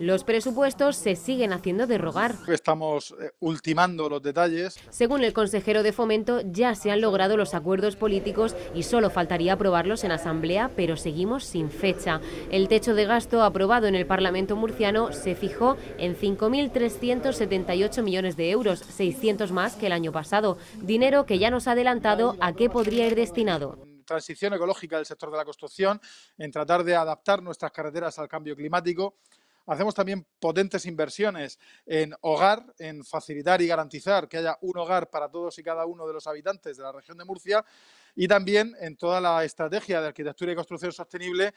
Los presupuestos se siguen haciendo derrogar. Estamos eh, ultimando los detalles. Según el consejero de Fomento, ya se han logrado los acuerdos políticos y solo faltaría aprobarlos en Asamblea, pero seguimos sin fecha. El techo de gasto aprobado en el Parlamento murciano se fijó en 5.378 millones de euros, 600 más que el año pasado, dinero que ya nos ha adelantado a qué podría ir destinado transición ecológica del sector de la construcción, en tratar de adaptar nuestras carreteras al cambio climático, Hacemos también potentes inversiones en hogar, en facilitar y garantizar que haya un hogar para todos y cada uno de los habitantes de la región de Murcia y también en toda la estrategia de arquitectura y construcción sostenible.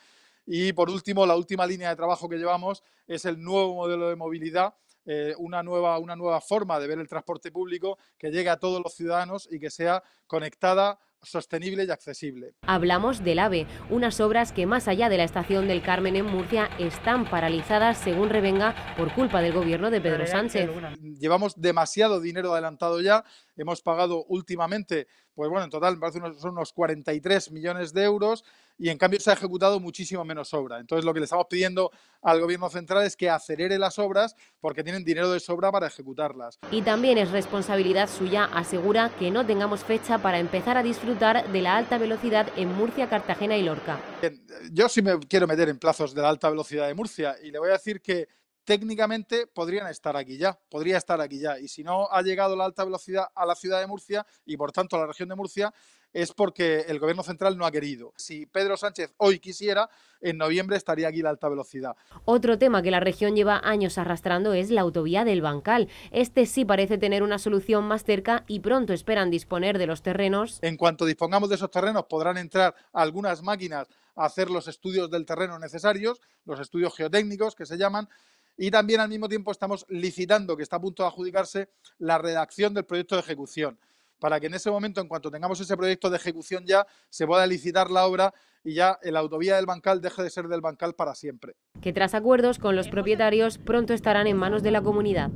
Y por último, la última línea de trabajo que llevamos es el nuevo modelo de movilidad eh, una, nueva, una nueva forma de ver el transporte público que llegue a todos los ciudadanos y que sea conectada sostenible y accesible. Hablamos del AVE, unas obras que más allá de la estación del Carmen en Murcia están paralizadas, según Revenga, por culpa del gobierno de Pedro Sánchez. Llevamos demasiado dinero adelantado ya, hemos pagado últimamente, pues bueno, en total son unos 43 millones de euros y en cambio se ha ejecutado muchísimo menos obra. Entonces lo que le estamos pidiendo al gobierno central es que acelere las obras porque tiene dinero de sobra para ejecutarlas. Y también es responsabilidad suya, asegura, que no tengamos fecha para empezar a disfrutar de la alta velocidad en Murcia, Cartagena y Lorca. Eh, yo sí me quiero meter en plazos de la alta velocidad de Murcia y le voy a decir que técnicamente podrían estar aquí ya, podría estar aquí ya. Y si no ha llegado la alta velocidad a la ciudad de Murcia y por tanto a la región de Murcia, es porque el gobierno central no ha querido. Si Pedro Sánchez hoy quisiera, en noviembre estaría aquí la alta velocidad. Otro tema que la región lleva años arrastrando es la autovía del Bancal. Este sí parece tener una solución más cerca y pronto esperan disponer de los terrenos. En cuanto dispongamos de esos terrenos, podrán entrar algunas máquinas a hacer los estudios del terreno necesarios, los estudios geotécnicos que se llaman y también al mismo tiempo estamos licitando, que está a punto de adjudicarse, la redacción del proyecto de ejecución para que en ese momento, en cuanto tengamos ese proyecto de ejecución ya, se pueda licitar la obra y ya la autovía del Bancal deje de ser del Bancal para siempre. Que tras acuerdos con los propietarios, pronto estarán en manos de la comunidad.